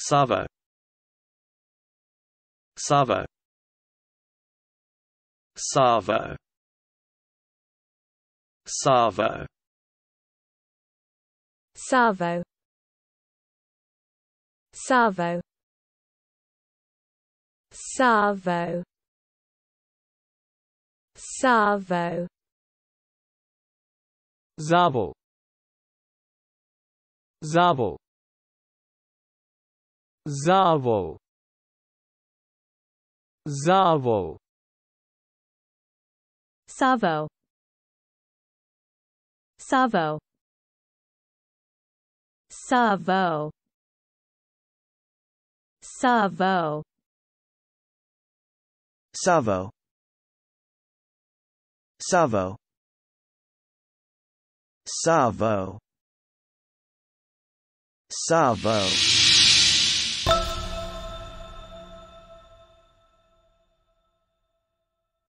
Savo Savo Savo Savo Savo Savo Savo Savo Zavo Zavo Zavo Zavo Savo Savo Savo Savo Savo Savo Savo Savo